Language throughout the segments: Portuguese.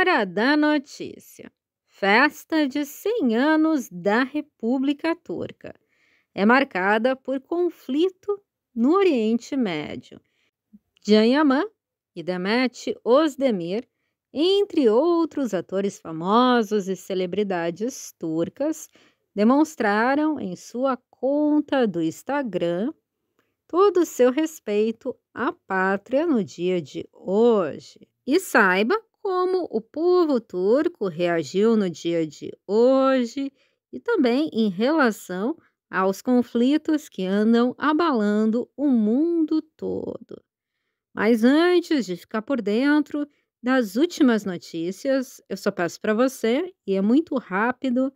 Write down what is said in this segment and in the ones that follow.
Hora da notícia. Festa de 100 anos da República Turca. É marcada por conflito no Oriente Médio. Janyaman e Demet Özdemir, entre outros atores famosos e celebridades turcas, demonstraram em sua conta do Instagram todo o seu respeito à pátria no dia de hoje. E saiba como o povo turco reagiu no dia de hoje e também em relação aos conflitos que andam abalando o mundo todo. Mas antes de ficar por dentro das últimas notícias, eu só peço para você, e é muito rápido,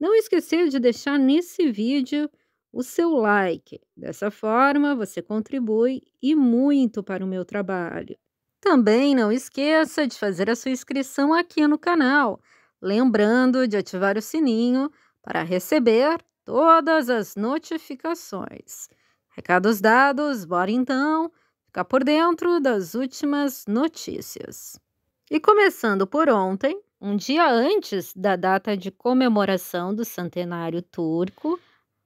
não esquecer de deixar nesse vídeo o seu like. Dessa forma, você contribui e muito para o meu trabalho. Também não esqueça de fazer a sua inscrição aqui no canal, lembrando de ativar o sininho para receber todas as notificações. Recados dados, bora então ficar por dentro das últimas notícias. E começando por ontem, um dia antes da data de comemoração do centenário turco,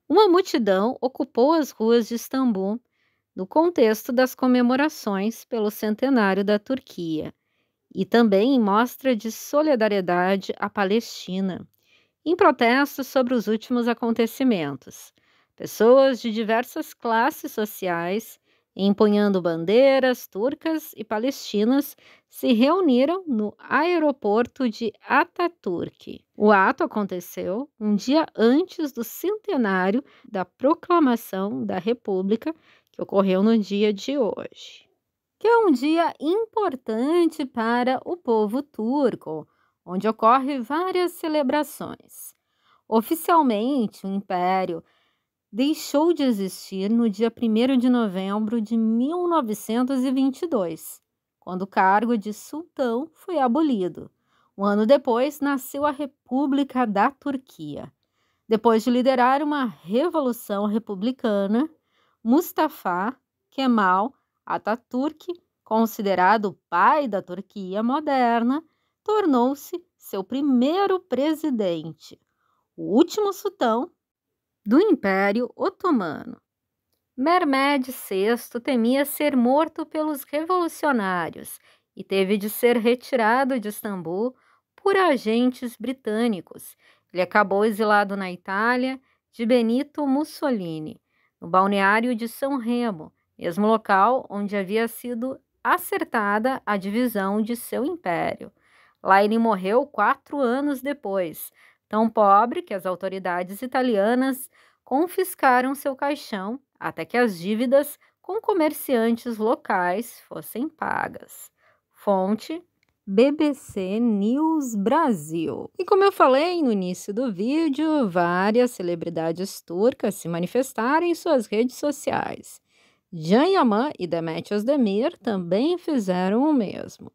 uma multidão ocupou as ruas de Istambul no contexto das comemorações pelo centenário da Turquia, e também em mostra de solidariedade à Palestina, em protesto sobre os últimos acontecimentos. Pessoas de diversas classes sociais, empunhando bandeiras turcas e palestinas, se reuniram no aeroporto de Ataturk. O ato aconteceu um dia antes do centenário da proclamação da República que ocorreu no dia de hoje, que é um dia importante para o povo turco, onde ocorrem várias celebrações. Oficialmente, o Império deixou de existir no dia 1 de novembro de 1922, quando o cargo de sultão foi abolido. Um ano depois, nasceu a República da Turquia. Depois de liderar uma revolução republicana, Mustafa Kemal Atatürk, considerado o pai da Turquia moderna, tornou-se seu primeiro presidente, o último sultão do Império Otomano. Mehmed VI temia ser morto pelos revolucionários e teve de ser retirado de Istambul por agentes britânicos. Ele acabou exilado na Itália de Benito Mussolini no balneário de São Remo, mesmo local onde havia sido acertada a divisão de seu império. Lá ele morreu quatro anos depois, tão pobre que as autoridades italianas confiscaram seu caixão até que as dívidas com comerciantes locais fossem pagas. Fonte BBC News Brasil. E como eu falei no início do vídeo, várias celebridades turcas se manifestaram em suas redes sociais. Can Yaman e Demet Özdemir também fizeram o mesmo.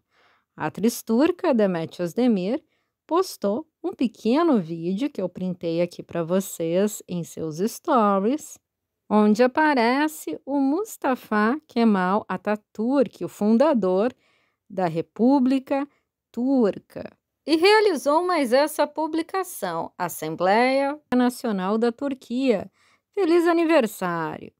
A atriz turca Demet Özdemir postou um pequeno vídeo que eu printei aqui para vocês em seus stories, onde aparece o Mustafa Kemal Atatürk, o fundador da República Turca e realizou mais essa publicação, Assembleia Nacional da Turquia. Feliz aniversário!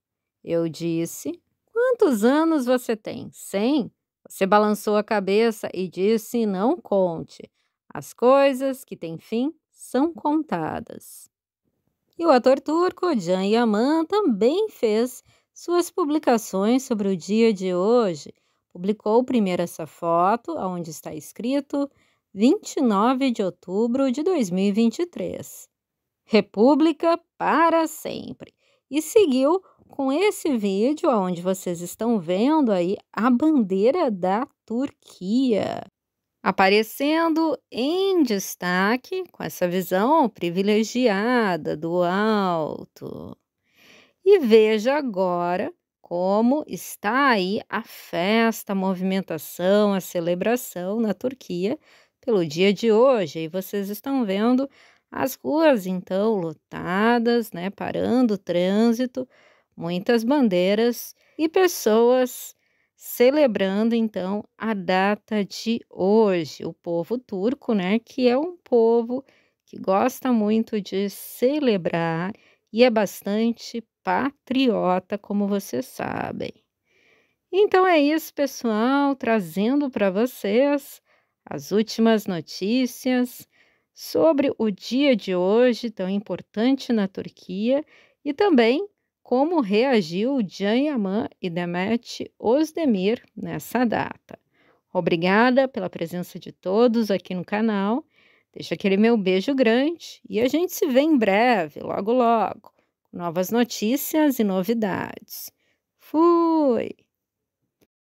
Eu disse: Quantos anos você tem? Cem? Você balançou a cabeça e disse: Não conte. As coisas que têm fim são contadas. E o ator turco Can Yaman também fez suas publicações sobre o dia de hoje. Publicou primeiro essa foto, onde está escrito 29 de outubro de 2023. República para sempre. E seguiu com esse vídeo onde vocês estão vendo aí a bandeira da Turquia aparecendo em destaque com essa visão privilegiada do alto. E veja agora como está aí a festa, a movimentação, a celebração na Turquia pelo dia de hoje. E vocês estão vendo as ruas então lotadas, né, parando o trânsito, muitas bandeiras e pessoas celebrando então a data de hoje. O povo turco, né, que é um povo que gosta muito de celebrar e é bastante patriota, como vocês sabem. Então é isso, pessoal, trazendo para vocês as últimas notícias sobre o dia de hoje tão importante na Turquia e também como reagiu Can Yaman e Demet Özdemir nessa data. Obrigada pela presença de todos aqui no canal. Deixa aquele meu beijo grande e a gente se vê em breve, logo logo novas notícias e novidades. Fui!